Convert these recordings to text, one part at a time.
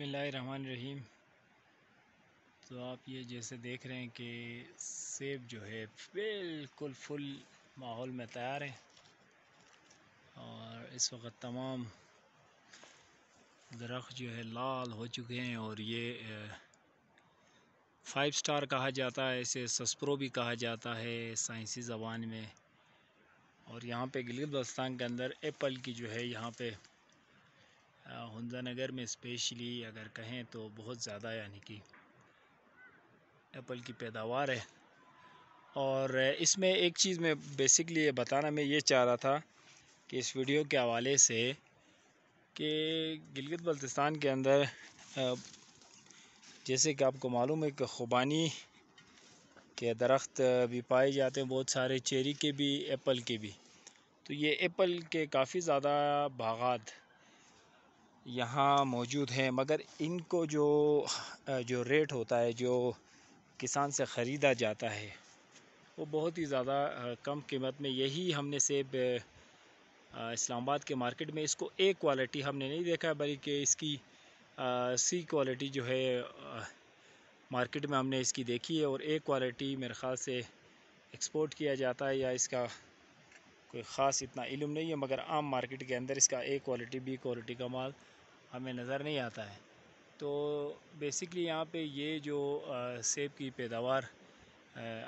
बसमीम तो आप ये जैसे देख रहे हैं कि सेब जो है बिल्कुल फुल माहौल में तैयार है और इस वक्त तमाम दरख्त जो है लाल हो चुके हैं और ये फाइव स्टार कहा जाता है इसे सस्प्रो भी कहा जाता है साइंसी ज़बान में और यहाँ पे गिलगित बस्तान के अंदर एप्पल की जो है यहाँ पे हंजा नगर में स्पेशली अगर कहें तो बहुत ज़्यादा यानी कि एप्पल की पैदावार है और इसमें एक चीज़ में बेसिकली ये बताना मैं ये चाह रहा था कि इस वीडियो के हवाले से कि गिलगित बल्तिस्तान के अंदर जैसे कि आपको मालूम है कि ख़ुबानी के दरख्त भी पाए जाते हैं बहुत सारे चेरी के भी एप्पल के भी तो ये एप्पल के काफ़ी ज़्यादा बागात यहाँ मौजूद हैं मगर इनको जो जो रेट होता है जो किसान से ख़रीदा जाता है वो बहुत ही ज़्यादा कम कीमत में यही हमने सेब इस्लामाबाद के मार्केट में इसको ए क्वालिटी हमने नहीं देखा बल्कि इसकी आ, सी क्वालिटी जो है आ, मार्केट में हमने इसकी देखी है और ए क्वालिटी मेरे ख्याल से एक्सपोर्ट किया जाता है या इसका कोई ख़ास इतना इलम नहीं है मगर आम मार्केट के अंदर इसका ए क्वालिटी बी क्वालिटी का माल हमें नज़र नहीं आता है तो बेसिकली यहाँ पे ये जो सेब की पैदावार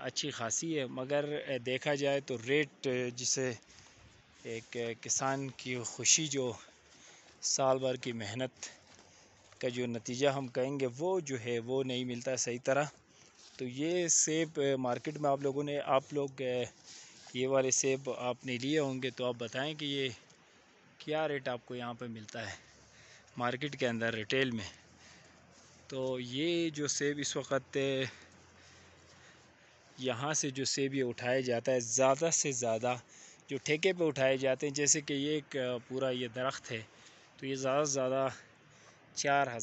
अच्छी खासी है मगर देखा जाए तो रेट जिसे एक किसान की खुशी जो साल भर की मेहनत का जो नतीजा हम कहेंगे वो जो है वो नहीं मिलता सही तरह तो ये सेब मार्केट में आप लोगों ने आप लोग ये वाले सेब आपने लिए होंगे तो आप बताएं कि ये क्या रेट आपको यहाँ पे मिलता है मार्केट के अंदर रिटेल में तो ये जो सेब इस वक्त यहाँ से जो सेब ये उठाया जाता है ज़्यादा से ज़्यादा जो ठेके पे उठाए जाते हैं जैसे कि ये एक पूरा ये दरख्त है तो ये ज़्यादा से ज़्यादा चार